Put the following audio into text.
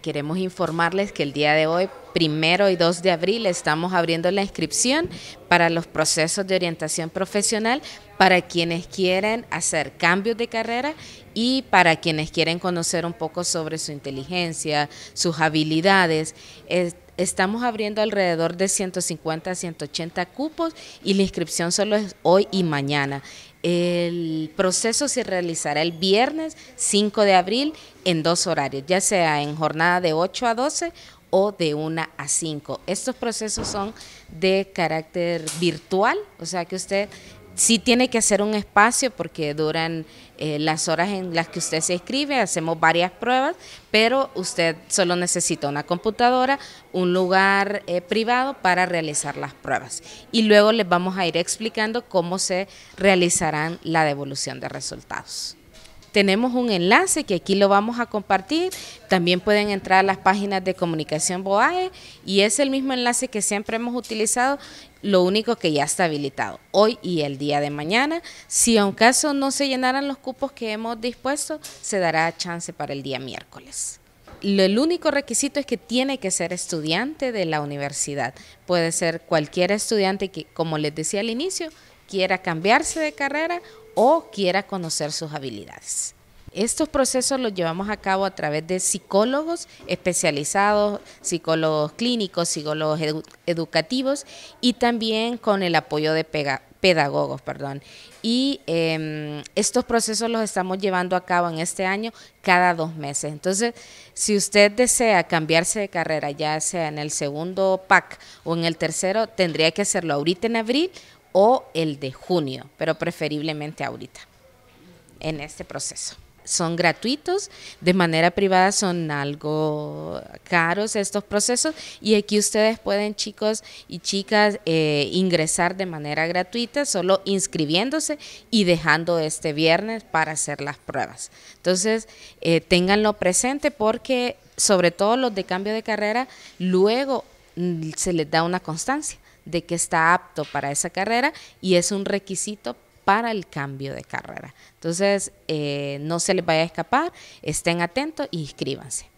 Queremos informarles que el día de hoy, primero y 2 de abril, estamos abriendo la inscripción para los procesos de orientación profesional para quienes quieren hacer cambios de carrera y para quienes quieren conocer un poco sobre su inteligencia, sus habilidades estamos abriendo alrededor de 150 a 180 cupos y la inscripción solo es hoy y mañana. El proceso se realizará el viernes 5 de abril en dos horarios, ya sea en jornada de 8 a 12 o de 1 a 5. Estos procesos son de carácter virtual, o sea que usted sí tiene que hacer un espacio porque duran eh, las horas en las que usted se escribe, hacemos varias pruebas, pero usted solo necesita una computadora, un lugar eh, privado para realizar las pruebas. Y luego les vamos a ir explicando cómo se realizarán la devolución de resultados tenemos un enlace que aquí lo vamos a compartir. También pueden entrar a las páginas de comunicación BOAE y es el mismo enlace que siempre hemos utilizado, lo único que ya está habilitado hoy y el día de mañana. Si en caso no se llenaran los cupos que hemos dispuesto, se dará chance para el día miércoles el único requisito es que tiene que ser estudiante de la universidad. Puede ser cualquier estudiante que, como les decía al inicio, quiera cambiarse de carrera o quiera conocer sus habilidades. Estos procesos los llevamos a cabo a través de psicólogos especializados, psicólogos clínicos, psicólogos educativos y también con el apoyo de pedagogos. Perdón. Y em, estos procesos los estamos llevando a cabo en este año cada dos meses. Entonces, si usted desea cambiarse de carrera, ya sea en el segundo PAC o en el tercero, tendría que hacerlo ahorita en abril o el de junio, pero preferiblemente ahorita, en este proceso. Son gratuitos, de manera privada son algo caros estos procesos y aquí ustedes pueden chicos y chicas eh, ingresar de manera gratuita, solo inscribiéndose y dejando este viernes para hacer las pruebas. Entonces, tenganlo eh, ténganlo presente porque sobre todo los de cambio de carrera, luego mm, se les da una constancia de que está apto para esa carrera y es un requisito para el cambio de carrera. Entonces, eh, no se les vaya a escapar, estén atentos y inscríbanse.